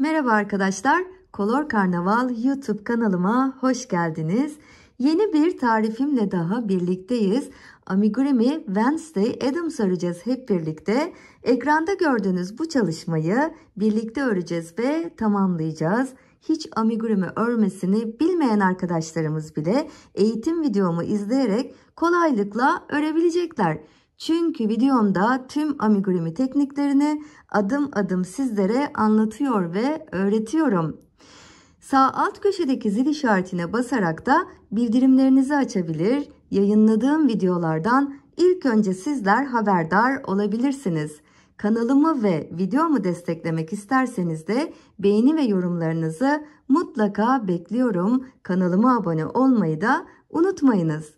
Merhaba arkadaşlar, Kolor Karnaval YouTube kanalıma hoş geldiniz. Yeni bir tarifimle daha birlikteyiz. Amigurumi Wednesday Adams öreceğiz hep birlikte. Ekranda gördüğünüz bu çalışmayı birlikte öreceğiz ve tamamlayacağız. Hiç amigurumi örmesini bilmeyen arkadaşlarımız bile eğitim videomu izleyerek kolaylıkla örebilecekler. Çünkü videomda tüm amigurumi tekniklerini adım adım sizlere anlatıyor ve öğretiyorum. Sağ alt köşedeki zil işaretine basarak da bildirimlerinizi açabilir, yayınladığım videolardan ilk önce sizler haberdar olabilirsiniz. Kanalımı ve videomu desteklemek isterseniz de beğeni ve yorumlarınızı mutlaka bekliyorum. Kanalıma abone olmayı da unutmayınız.